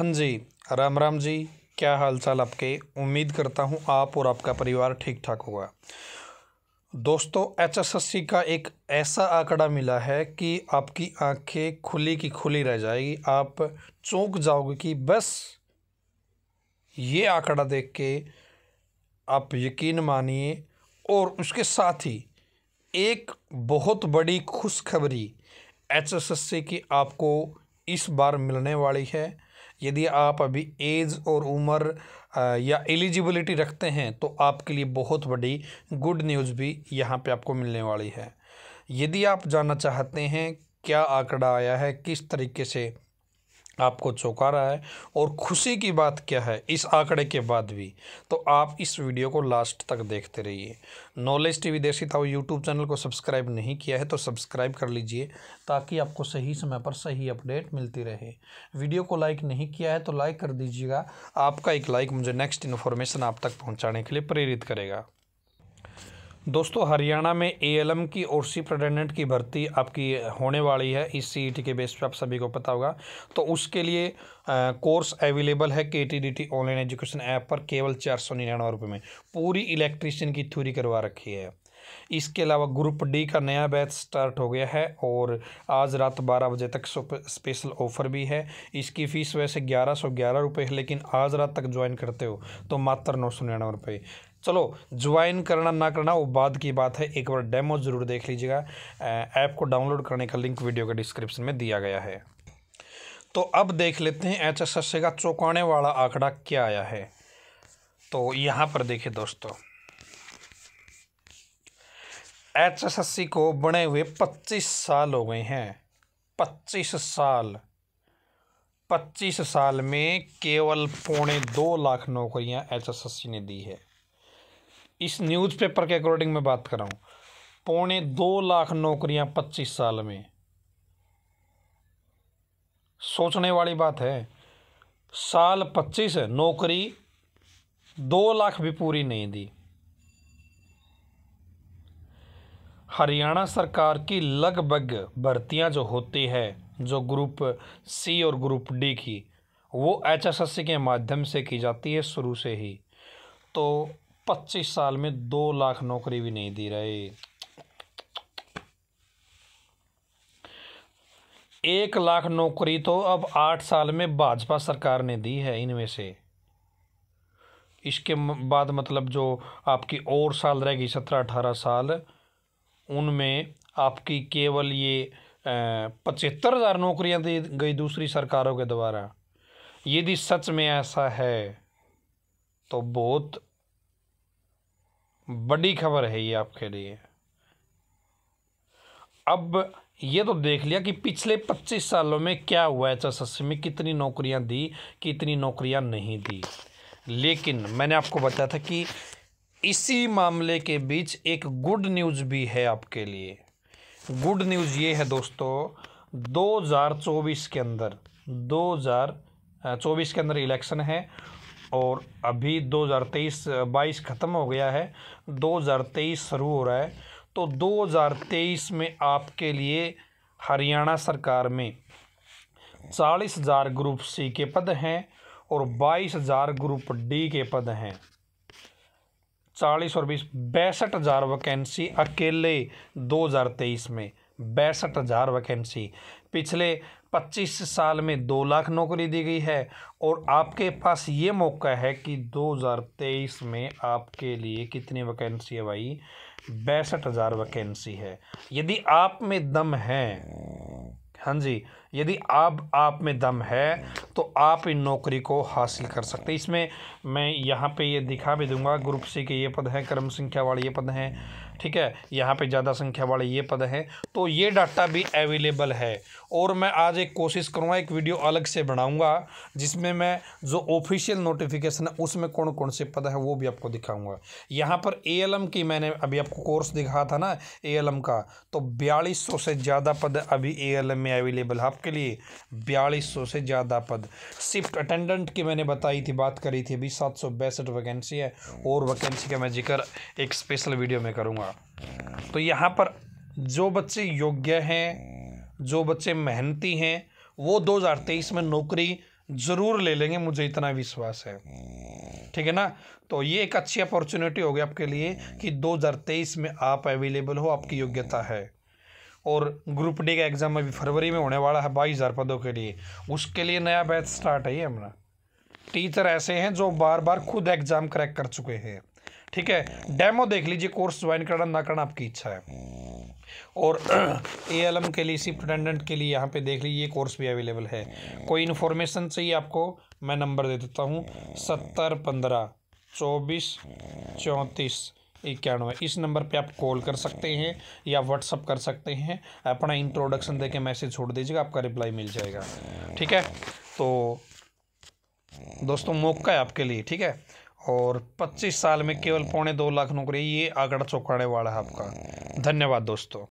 हाँ जी राम राम जी क्या हाल चाल आपके उम्मीद करता हूँ आप और आपका परिवार ठीक ठाक होगा दोस्तों एचएसएससी का एक ऐसा आंकड़ा मिला है कि आपकी आंखें खुली की खुली रह जाएगी आप चौंक जाओगे कि बस ये आंकड़ा देख के आप यकीन मानिए और उसके साथ ही एक बहुत बड़ी खुशखबरी एचएसएससी की आपको इस बार मिलने वाली है यदि आप अभी एज और उम्र या एलिजिबिलिटी रखते हैं तो आपके लिए बहुत बड़ी गुड न्यूज़ भी यहाँ पे आपको मिलने वाली है यदि आप जानना चाहते हैं क्या आंकड़ा आया है किस तरीके से आपको चौंका रहा है और खुशी की बात क्या है इस आंकड़े के बाद भी तो आप इस वीडियो को लास्ट तक देखते रहिए नॉलेज टीवी देसी ताओ यूट्यूब चैनल को सब्सक्राइब नहीं किया है तो सब्सक्राइब कर लीजिए ताकि आपको सही समय पर सही अपडेट मिलती रहे वीडियो को लाइक नहीं किया है तो लाइक कर दीजिएगा आपका एक लाइक मुझे नेक्स्ट इन्फॉर्मेशन आप तक पहुँचाने के लिए प्रेरित करेगा दोस्तों हरियाणा में एएलएम की और सी प्रेटेंडेंट की भर्ती आपकी होने वाली है इस सीईटी e के बेस पर आप सभी को पता होगा तो उसके लिए कोर्स अवेलेबल है के टी ऑनलाइन एजुकेशन ऐप पर केवल चार सौ निन्यानवे रुपये में पूरी इलेक्ट्रिशियन की थ्योरी करवा रखी है इसके अलावा ग्रुप डी का नया बैच स्टार्ट हो गया है और आज रात बारह बजे तक स्पेशल ऑफर भी है इसकी फ़ीस वैसे ग्यारह सौ ग्यारह रुपये है लेकिन आज रात तक ज्वाइन करते हो तो मात्र नौ सौ निन्यानवे रुपये चलो ज्वाइन करना ना करना वो बाद की बात है एक बार डेमो ज़रूर देख लीजिएगा ऐप को डाउनलोड करने का लिंक वीडियो के डिस्क्रिप्शन में दिया गया है तो अब देख लेते हैं एच एस एस का चौंकाने वाला आंकड़ा क्या आया है तो यहाँ पर देखिए दोस्तों एच एस एस को बने हुए पच्चीस साल हो गए हैं पच्चीस साल पच्चीस साल में केवल पौने दो लाख नौकरियां एच एस एस ने दी है इस न्यूज़पेपर के अकॉर्डिंग मैं बात कर रहा हूँ पौने दो लाख नौकरियां पच्चीस साल में सोचने वाली बात है साल पच्चीस नौकरी दो लाख भी पूरी नहीं दी हरियाणा सरकार की लगभग भर्तियां जो होती है जो ग्रुप सी और ग्रुप डी की वो एच के माध्यम से की जाती है शुरू से ही तो पच्चीस साल में दो लाख नौकरी भी नहीं दी रहे एक लाख नौकरी तो अब आठ साल में भाजपा सरकार ने दी है इनमें से इसके बाद मतलब जो आपकी और साल रहेगी सत्रह अठारह साल उनमें आपकी केवल ये पचहत्तर हज़ार नौकरियाँ दी गई दूसरी सरकारों के द्वारा यदि सच में ऐसा है तो बहुत बड़ी खबर है ये आपके लिए अब ये तो देख लिया कि पिछले 25 सालों में क्या हुआ है एस में कितनी नौकरियां दी कितनी नौकरियां नहीं दी लेकिन मैंने आपको बताया था कि इसी मामले के बीच एक गुड न्यूज़ भी है आपके लिए गुड न्यूज़ ये है दोस्तों 2024 के अंदर 2024 के अंदर इलेक्शन है और अभी 2023 22 ख़त्म हो गया है 2023 शुरू हो रहा है तो 2023 में आपके लिए हरियाणा सरकार में चालीस हज़ार ग्रुप सी के पद हैं और बाईस हज़ार ग्रुप डी के पद हैं चालीस और बीस बैसठ हज़ार वैकेंसी अकेले 2023 में बैसठ हज़ार वैकेंसी पिछले पच्चीस साल में दो लाख नौकरी दी गई है और आपके पास ये मौका है कि दो हज़ार तेईस में आपके लिए कितनी वैकेंसी है भाई बैसठ हज़ार वैकेंसी है यदि आप में दम है हाँ जी यदि आप आप में दम है तो आप इन नौकरी को हासिल कर सकते हैं इसमें मैं यहाँ पे ये दिखा भी दूंगा ग्रुप सी के ये पद हैं कर्म संख्या वाले ये पद हैं ठीक है यहाँ पे ज़्यादा संख्या वाले ये पद हैं तो ये डाटा भी अवेलेबल है और मैं आज एक कोशिश करूँगा एक वीडियो अलग से बनाऊँगा जिसमें मैं जो ऑफिशियल नोटिफिकेशन है उसमें कौन कौन से पद है वो भी आपको दिखाऊँगा यहाँ पर ए की मैंने अभी आपको कोर्स दिखा था ना ए का तो बयालीस से ज़्यादा पद अभी ए में अवेलेबल है आपके लिए बयालीस से ज़्यादा पद शिफ्ट अटेंडेंट की मैंने बताई थी बात करी थी अभी सात वैकेंसी है और वैकेंसी का मैं जिक्र एक स्पेशल वीडियो में करूँगा होगा तो यहाँ पर जो बच्चे योग्य हैं जो बच्चे मेहनती हैं वो दो हज़ार तेईस में नौकरी ज़रूर ले लेंगे मुझे इतना विश्वास है ठीक है ना तो ये एक अच्छी अपॉर्चुनिटी होगी आपके लिए कि 2023 में आप अवेलेबल हो आपकी योग्यता है और ग्रुप डी का एग्ज़ाम अभी फरवरी में होने वाला है बाईस हज़ार पदों के लिए उसके लिए नया बैच स्टार्ट है ये हमारा टीचर ऐसे हैं जो बार बार खुद एग्ज़ाम क्रैक कर चुके हैं ठीक है डेमो देख लीजिए कोर्स ज्वाइन करना ना करना आपकी इच्छा है और ए एल एम के लिए शिफ्ट अटेंडेंट के लिए यहाँ पे देख लीजिए कोर्स भी अवेलेबल है कोई इन्फॉर्मेशन चाहिए आपको मैं नंबर दे देता हूँ सत्तर पंद्रह चौबीस चौंतीस इक्यानवे इस नंबर पे आप कॉल कर सकते हैं या व्हाट्सअप कर सकते हैं अपना इंट्रोडक्शन दे के मैसेज छोड़ दीजिएगा आपका रिप्लाई मिल जाएगा ठीक है तो दोस्तों मौका है आपके लिए ठीक है और 25 साल में केवल पौने दो लाख नौकरी ये आंकड़ा चौंकाने वाला है आपका धन्यवाद दोस्तों